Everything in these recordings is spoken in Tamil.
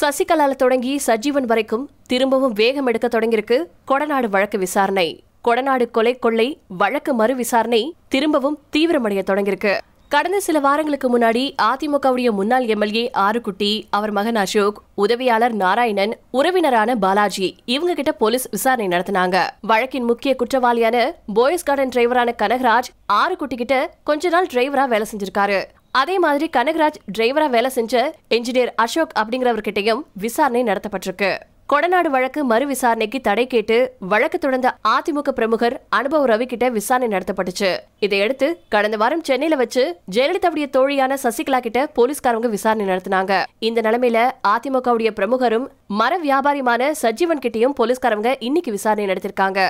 சசிகலால தொடங்கி சஜீவன் வரைக்கும் திரும்பவும் வேகம் எடுக்க தொடங்கியிருக்கு கொடநாடு வழக்கு விசாரணை கொடநாடு கொலை கொள்ளை வழக்கு மறு விசாரணை திரும்பவும் தீவிரமடைய தொடங்கியிருக்கு கடந்த சில வாரங்களுக்கு முன்னாடி அதிமுகவுடைய முன்னாள் எம்எல்ஏ ஆறுக்குட்டி அவர் மகன் அசோக் உதவியாளர் நாராயணன் உறவினரான பாலாஜி இவங்க கிட்ட போலீஸ் விசாரணை நடத்தினாங்க வழக்கின் முக்கிய குற்றவாளியான போயஸ் கார்டன் டிரைவரான கனகராஜ் ஆறுக்குட்டி கிட்ட கொஞ்ச நாள் டிரைவரா வேலை செஞ்சிருக்காரு அதே மாதிரி கனகராஜ் டிரைவரா வேலை செஞ்ச என்ஜினியர் அசோக் அப்படிங்கிறவர்கிட்டயும் விசாரணை நடத்தப்பட்டிருக்கு கொடநாடு வழக்கு மறு விசாரணைக்கு தடை கேட்டு வழக்கு தொடர்ந்த அதிமுக பிரமுகர் அனுபவ் ரவி கிட்ட விசாரணை நடத்தப்பட்டுச்சு இதையடுத்து கடந்த வாரம் சென்னையில வச்சு ஜெயலலிதாவுடைய தோழியான சசிகலா கிட்ட போலீஸ்காரங்க விசாரணை நடத்தினாங்க இந்த நிலைமையில அதிமுகவுடைய பிரமுகரும் மர வியாபாரியமான சஜீவன் கிட்டையும் போலீஸ்காரவங்க இன்னைக்கு விசாரணை நடத்திருக்காங்க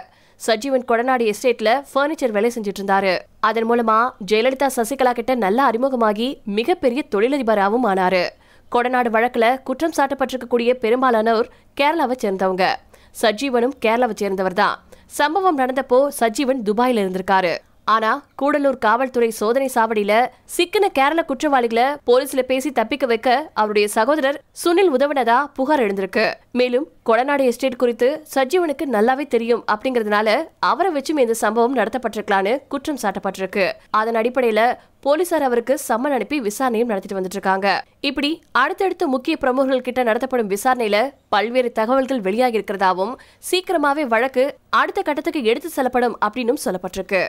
சஜீவன் கொடநாடு எஸ்டேட்ல பர்னிச்சர் வேலை செஞ்சிட்டு இருந்தாரு அதன் மூலமா ஜெயலலிதா சசிகலா கிட்ட நல்ல அறிமுகமாகி மிகப்பெரிய தொழிலதிபராகவும் ஆனாரு கொடநாடு வழக்குல குற்றம் சாட்டப்பட்டிருக்கக்கூடிய பெரும்பாலானோர் கேரளாவை சேர்ந்தவங்க சஜீவனும் கேரளாவை சேர்ந்தவர் தான் சம்பவம் நடந்தப்போ சஜீவன் துபாயில இருந்திருக்காரு ஆனா கூடலூர் காவல்துறை சோதனை சாவடியில சிக்கன கேரள குற்றவாளிகளை போலீஸ்ல பேசி தப்பிக்க வைக்க அவருடைய சகோதரர் சுனில் உதவினதா புகார் எழுந்திருக்கு மேலும் கொடநாடு எஸ்டேட் குறித்து சஜீவனுக்கு நல்லாவே தெரியும் அப்படிங்கறதுனால அவரை வச்சும் இந்த சம்பவம் நடத்தப்பட்டிருக்கலான்னு குற்றம் சாட்டப்பட்டிருக்கு அதன் அடிப்படையில போலீசார் அவருக்கு சம்மன் அனுப்பி விசாரணையும் நடத்திட்டு வந்துட்டு இருக்காங்க இப்படி அடுத்தடுத்த முக்கிய பிரமுகர்கள் கிட்ட நடத்தப்படும் விசாரணையில பல்வேறு தகவல்கள் வெளியாகி இருக்கிறதாவும் சீக்கிரமாவே வழக்கு அடுத்த கட்டத்துக்கு எடுத்து செல்லப்படும் அப்படின்னு சொல்லப்பட்டிருக்கு